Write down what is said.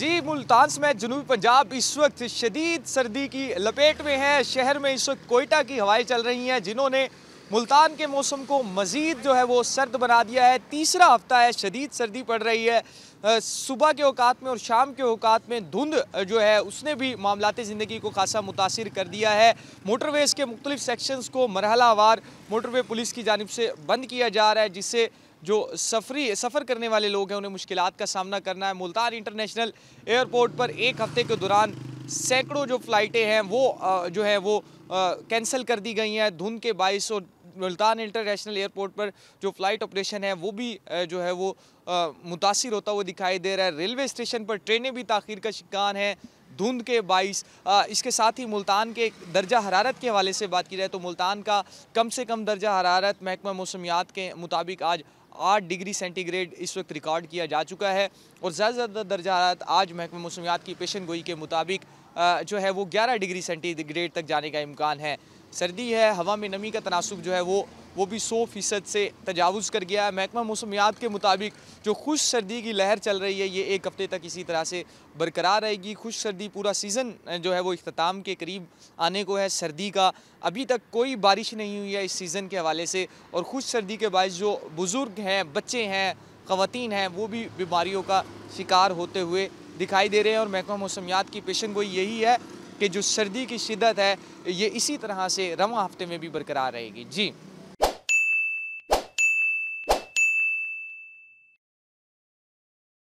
जी मुल्तान समेत जनूबी पंजाब इस वक्त शदीद सर्दी की लपेट में है शहर में इस वक्त कोयटा की हवाएं चल रही हैं जिन्होंने मुल्तान के मौसम को मज़ीद जो है वो सर्द बना दिया है तीसरा हफ्ता है शदीद सर्दी पड़ रही है सुबह के अवात में और शाम के अवात में धुंध जो है उसने भी मामला ज़िंदगी को खासा मुतासर कर दिया है मोटरवेज़ के मुख्तलिफ सेक्शंस को मरहलावार मोटरवे पुलिस की जानब से बंद किया जा रहा है जिससे जो सफरी सफ़र करने वाले लोग हैं उन्हें मुश्किल का सामना करना है मुल्तान इंटरनेशनल एयरपोर्ट पर एक हफ्ते के दौरान सैकड़ों जो फ़्लाइटें हैं वो जो है वो कैंसिल कर दी गई हैं धुंध के बाईस और मुल्तान इंटरनेशनल एयरपोर्ट पर जो फ़्लाइट ऑपरेशन है वो भी जो है वो मुतासर होता हुआ दिखाई दे रहा है रेलवे स्टेशन पर ट्रेनें भी ताखिर का शिकार हैं धुंध के बाईस इसके साथ ही मुल्तान के दर्जा हरारत के हवाले से बात की जाए तो मुल्तान का कम से कम दर्जा हरारत महकमा मौसमियात के मुताबिक आज आठ डिग्री सेंटीग्रेड इस वक्त रिकॉर्ड किया जा चुका है और ज़्यादा से ज़्यादा दर्जा हरारत आज महकमा मौसमियात की पेशन गोई के मुताबिक जो है वो ग्यारह डिग्री सेंटीग्रेड तक जाने का इम्कान है सर्दी है हवा में नमी का तनासब जो है वो वो भी सौ फीसद से तजावज़ कर गया है महकमा मौसमियात के मुताबिक जो खुश सर्दी की लहर चल रही है ये एक हफ़्ते तक इसी तरह से बरकरार रहेगी खुश सर्दी पूरा सीज़न जो है वो अख्ताम के करीब आने को है सर्दी का अभी तक कोई बारिश नहीं हुई है इस सीज़न के हवाले से और खुश सर्दी के बायस जो बुज़ुर्ग हैं बच्चे हैं खातन हैं वो भी बीमारियों का शिकार होते हुए दिखाई दे रहे हैं और महकमा मौसमियात की पेशन गोई यही है कि जो सर्दी की शिदत है ये इसी तरह से रवा हफ्ते में भी बरकरार रहेगी जी